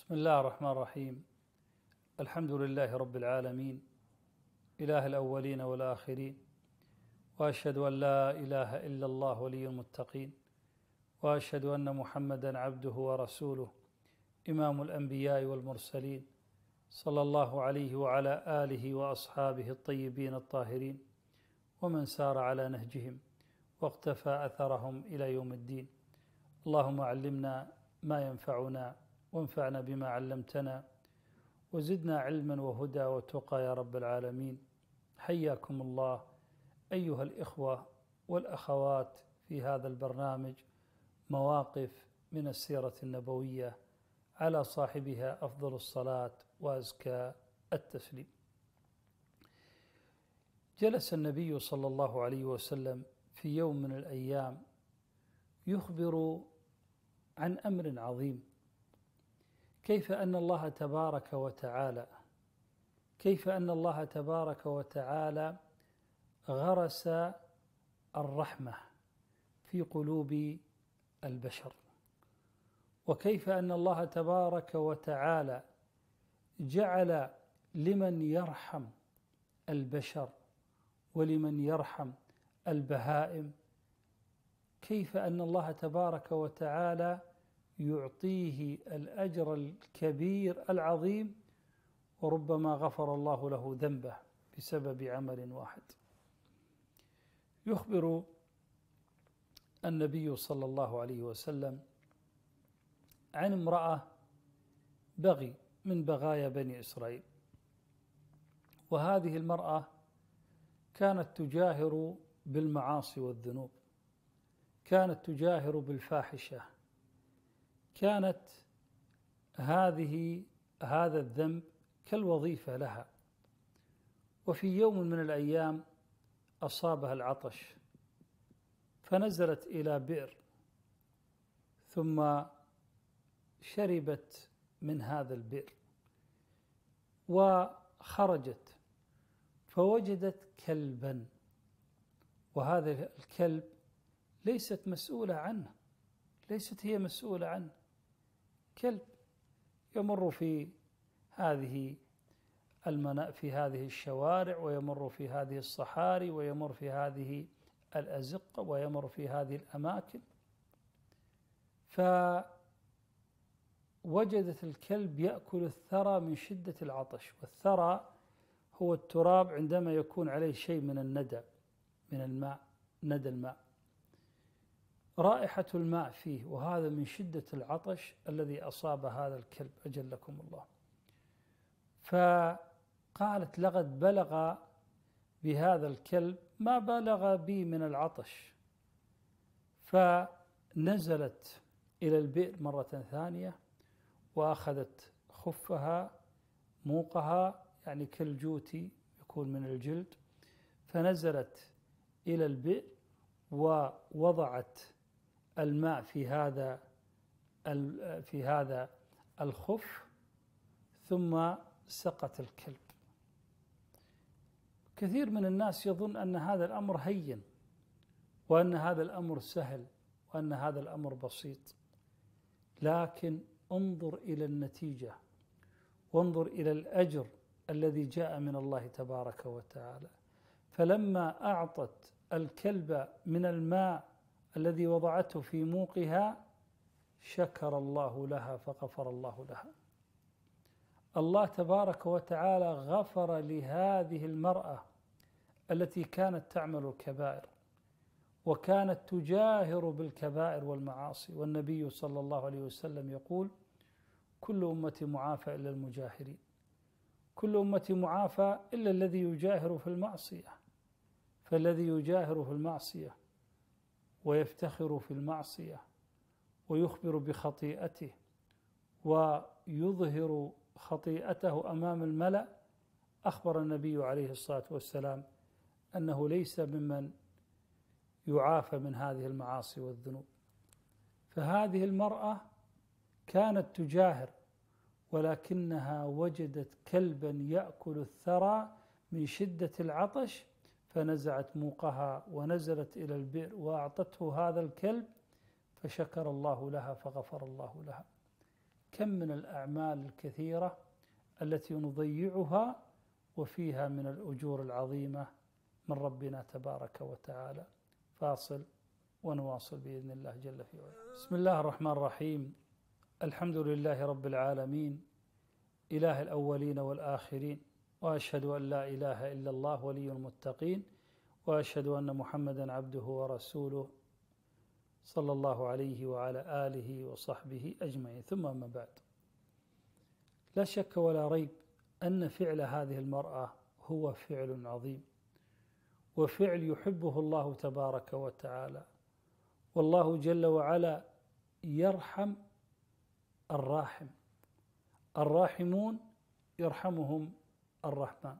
بسم الله الرحمن الرحيم الحمد لله رب العالمين إله الأولين والآخرين وأشهد أن لا إله إلا الله ولي المتقين وأشهد أن محمدا عبده ورسوله إمام الأنبياء والمرسلين صلى الله عليه وعلى آله وأصحابه الطيبين الطاهرين ومن سار على نهجهم واقتفى أثرهم إلى يوم الدين اللهم علمنا ما ينفعنا وانفعنا بما علمتنا وزدنا علما وهدى وتقى يا رب العالمين حياكم الله ايها الاخوه والاخوات في هذا البرنامج مواقف من السيره النبويه على صاحبها افضل الصلاه وازكى التسليم. جلس النبي صلى الله عليه وسلم في يوم من الايام يخبر عن امر عظيم كيف ان الله تبارك وتعالى كيف ان الله تبارك وتعالى غرس الرحمه في قلوب البشر وكيف ان الله تبارك وتعالى جعل لمن يرحم البشر ولمن يرحم البهائم كيف ان الله تبارك وتعالى يعطيه الاجر الكبير العظيم وربما غفر الله له ذنبه بسبب عمل واحد يخبر النبي صلى الله عليه وسلم عن امراه بغي من بغايا بني اسرائيل وهذه المراه كانت تجاهر بالمعاصي والذنوب كانت تجاهر بالفاحشه كانت هذه هذا الذنب كالوظيفة لها وفي يوم من الأيام أصابها العطش فنزلت إلى بئر ثم شربت من هذا البئر وخرجت فوجدت كلبا وهذا الكلب ليست مسؤولة عنه ليست هي مسؤولة عنه كلب يمر في هذه المنا في هذه الشوارع ويمر في هذه الصحاري ويمر في هذه الازقه ويمر في هذه الاماكن فوجدت الكلب ياكل الثرى من شده العطش والثرى هو التراب عندما يكون عليه شيء من الندى من الماء ندى الماء رائحة الماء فيه وهذا من شدة العطش الذي أصاب هذا الكلب أجلكم الله فقالت لقد بلغ بهذا الكلب ما بلغ بي من العطش فنزلت إلى البئر مرة ثانية وأخذت خفها موقها يعني كالجوتي يكون من الجلد فنزلت إلى البئر ووضعت الماء في هذا في هذا الخف ثم سقط الكلب كثير من الناس يظن ان هذا الامر هين وان هذا الامر سهل وان هذا الامر بسيط لكن انظر الى النتيجه وانظر الى الاجر الذي جاء من الله تبارك وتعالى فلما اعطت الكلب من الماء الذي وضعته في موقها شكر الله لها فغفر الله لها الله تبارك وتعالى غفر لهذه المرأة التي كانت تعمل الكبائر وكانت تجاهر بالكبائر والمعاصي والنبي صلى الله عليه وسلم يقول كل أمتي معافى إلا المجاهرين كل أمتي معافى إلا الذي يجاهر في المعصية فالذي يجاهر في المعصية ويفتخر في المعصيه ويخبر بخطيئته ويظهر خطيئته امام الملا اخبر النبي عليه الصلاه والسلام انه ليس ممن يعافى من هذه المعاصي والذنوب فهذه المراه كانت تجاهر ولكنها وجدت كلبا ياكل الثرى من شده العطش فنزعت موقها ونزلت إلى البئر وأعطته هذا الكلب فشكر الله لها فغفر الله لها كم من الأعمال الكثيرة التي نضيعها وفيها من الأجور العظيمة من ربنا تبارك وتعالى فاصل ونواصل بإذن الله جل في علاه بسم الله الرحمن الرحيم الحمد لله رب العالمين إله الأولين والآخرين واشهد ان لا اله الا الله ولي المتقين واشهد ان محمدا عبده ورسوله صلى الله عليه وعلى اله وصحبه اجمعين ثم اما بعد لا شك ولا ريب ان فعل هذه المراه هو فعل عظيم وفعل يحبه الله تبارك وتعالى والله جل وعلا يرحم الراحم الراحمون يرحمهم الرحمن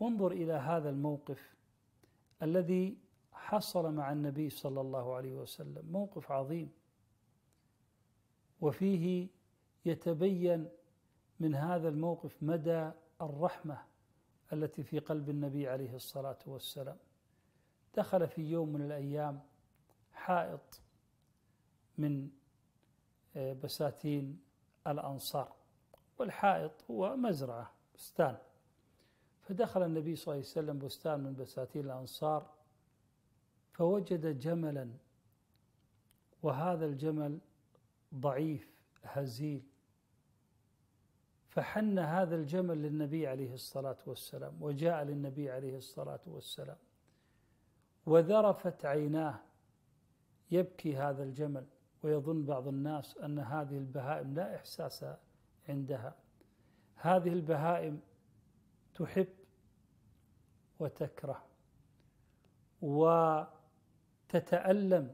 وانظر الى هذا الموقف الذي حصل مع النبي صلى الله عليه وسلم موقف عظيم وفيه يتبين من هذا الموقف مدى الرحمه التي في قلب النبي عليه الصلاه والسلام دخل في يوم من الايام حائط من آه، بساتين الانصار والحائط هو مزرعه بستان فدخل النبي صلى الله عليه وسلم بستان من بساتين الأنصار فوجد جملا وهذا الجمل ضعيف هزيل فحن هذا الجمل للنبي عليه الصلاة والسلام وجاء للنبي عليه الصلاة والسلام وذرفت عيناه يبكي هذا الجمل ويظن بعض الناس أن هذه البهائم لا إحساس عندها هذه البهائم تحب وتكره وتتألم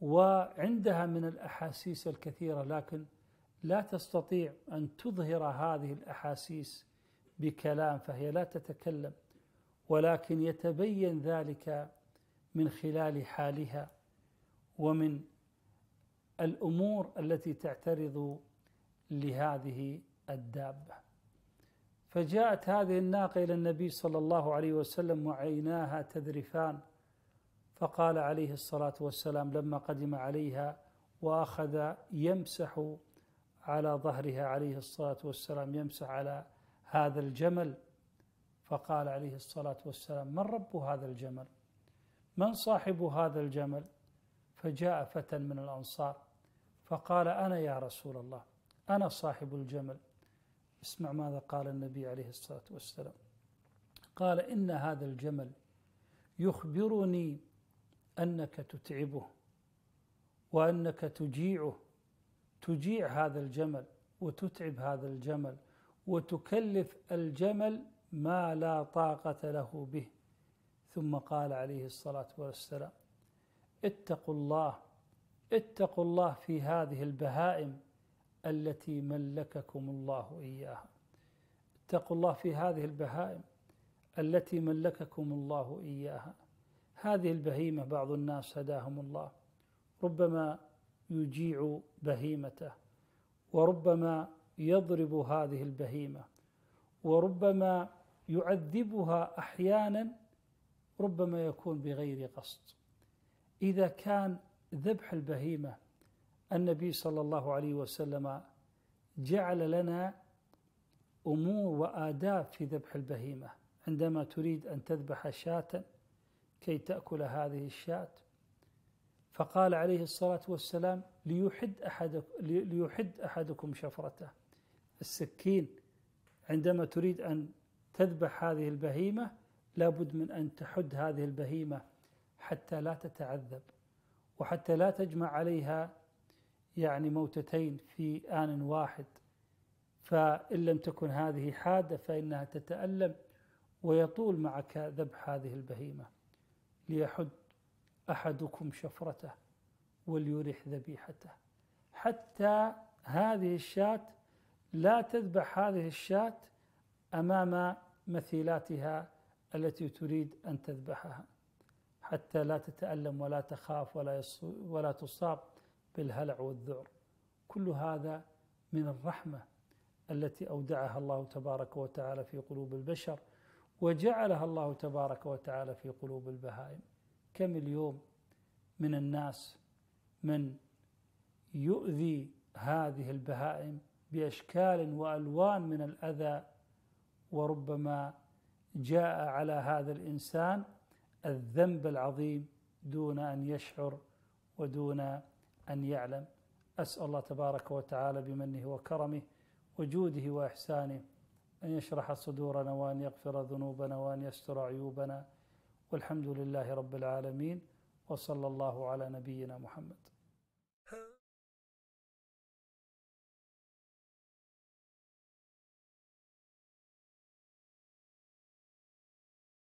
وعندها من الأحاسيس الكثيرة لكن لا تستطيع أن تظهر هذه الأحاسيس بكلام فهي لا تتكلم ولكن يتبين ذلك من خلال حالها ومن الامور التي تعترض لهذه الدابه فجاءت هذه الناقة إلى النبي صلى الله عليه وسلم وعيناها تذرفان فقال عليه الصلاة والسلام لما قدم عليها وأخذ يمسح على ظهرها عليه الصلاة والسلام يمسح على هذا الجمل فقال عليه الصلاة والسلام من رب هذا الجمل من صاحب هذا الجمل فجاء فتى من الأنصار فقال أنا يا رسول الله أنا صاحب الجمل اسمع ماذا قال النبي عليه الصلاه والسلام قال ان هذا الجمل يخبرني انك تتعبه وانك تجيعه تجيع هذا الجمل وتتعب هذا الجمل وتكلف الجمل ما لا طاقه له به ثم قال عليه الصلاه والسلام اتقوا الله اتقوا الله في هذه البهائم التي ملككم الله إياها اتقوا الله في هذه البهائم التي ملككم الله إياها هذه البهيمة بعض الناس هداهم الله ربما يجيع بهيمته وربما يضرب هذه البهيمة وربما يعذبها أحيانا ربما يكون بغير قصد إذا كان ذبح البهيمة النبي صلى الله عليه وسلم جعل لنا أمور وآداب في ذبح البهيمة عندما تريد أن تذبح شاة كي تأكل هذه الشاة فقال عليه الصلاة والسلام ليحد, أحد ليحد أحدكم شفرته السكين عندما تريد أن تذبح هذه البهيمة لابد من أن تحد هذه البهيمة حتى لا تتعذب وحتى لا تجمع عليها يعني موتتين في آن واحد فإن لم تكن هذه حادة فإنها تتألم ويطول معك ذبح هذه البهيمة ليحد أحدكم شفرته وليرح ذبيحته حتى هذه الشاة لا تذبح هذه الشاة أمام مثيلاتها التي تريد أن تذبحها حتى لا تتألم ولا تخاف ولا, ولا تصاب بالهلع والذعر كل هذا من الرحمه التي اودعها الله تبارك وتعالى في قلوب البشر وجعلها الله تبارك وتعالى في قلوب البهائم كم اليوم من الناس من يؤذي هذه البهائم باشكال والوان من الاذى وربما جاء على هذا الانسان الذنب العظيم دون ان يشعر ودون أن يعلم أسأل الله تبارك وتعالى بمنه وكرمه وجوده وإحسانه أن يشرح صدورنا وأن يغفر ذنوبنا وأن يستر عيوبنا والحمد لله رب العالمين وصلى الله على نبينا محمد